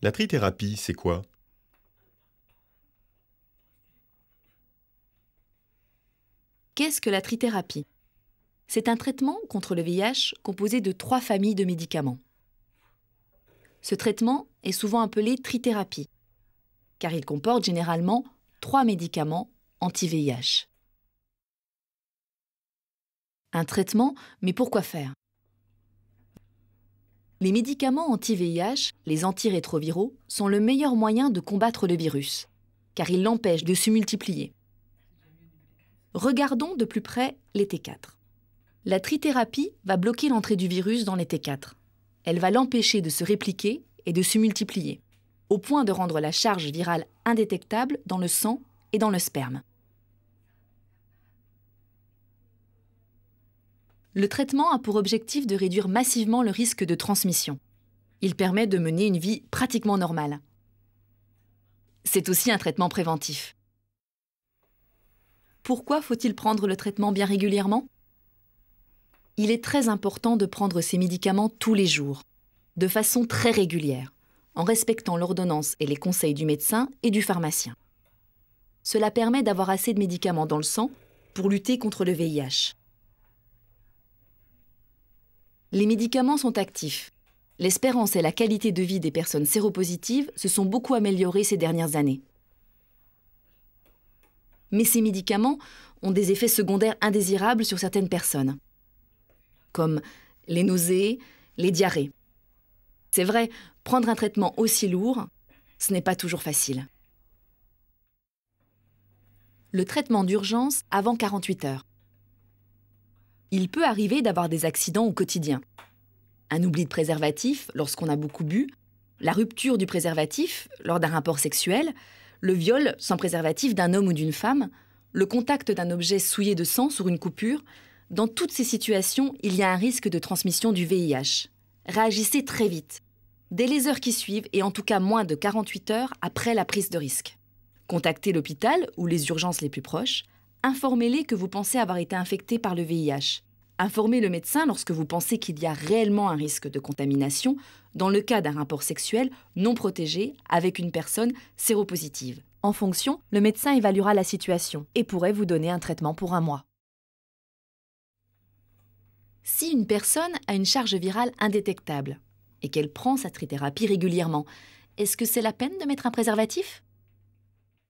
La trithérapie, c'est quoi Qu'est-ce que la trithérapie C'est un traitement contre le VIH composé de trois familles de médicaments. Ce traitement est souvent appelé trithérapie, car il comporte généralement trois médicaments anti-VIH. Un traitement, mais pourquoi faire les médicaments anti-VIH, les antirétroviraux, sont le meilleur moyen de combattre le virus, car ils l'empêchent de se multiplier. Regardons de plus près les T4. La trithérapie va bloquer l'entrée du virus dans les T4. Elle va l'empêcher de se répliquer et de se multiplier, au point de rendre la charge virale indétectable dans le sang et dans le sperme. Le traitement a pour objectif de réduire massivement le risque de transmission. Il permet de mener une vie pratiquement normale. C'est aussi un traitement préventif. Pourquoi faut-il prendre le traitement bien régulièrement Il est très important de prendre ces médicaments tous les jours, de façon très régulière, en respectant l'ordonnance et les conseils du médecin et du pharmacien. Cela permet d'avoir assez de médicaments dans le sang pour lutter contre le VIH. Les médicaments sont actifs. L'espérance et la qualité de vie des personnes séropositives se sont beaucoup améliorées ces dernières années. Mais ces médicaments ont des effets secondaires indésirables sur certaines personnes, comme les nausées, les diarrhées. C'est vrai, prendre un traitement aussi lourd, ce n'est pas toujours facile. Le traitement d'urgence avant 48 heures il peut arriver d'avoir des accidents au quotidien. Un oubli de préservatif lorsqu'on a beaucoup bu, la rupture du préservatif lors d'un rapport sexuel, le viol sans préservatif d'un homme ou d'une femme, le contact d'un objet souillé de sang sur une coupure, dans toutes ces situations, il y a un risque de transmission du VIH. Réagissez très vite, dès les heures qui suivent et en tout cas moins de 48 heures après la prise de risque. Contactez l'hôpital ou les urgences les plus proches, informez-les que vous pensez avoir été infecté par le VIH. Informez le médecin lorsque vous pensez qu'il y a réellement un risque de contamination dans le cas d'un rapport sexuel non protégé avec une personne séropositive. En fonction, le médecin évaluera la situation et pourrait vous donner un traitement pour un mois. Si une personne a une charge virale indétectable et qu'elle prend sa trithérapie régulièrement, est-ce que c'est la peine de mettre un préservatif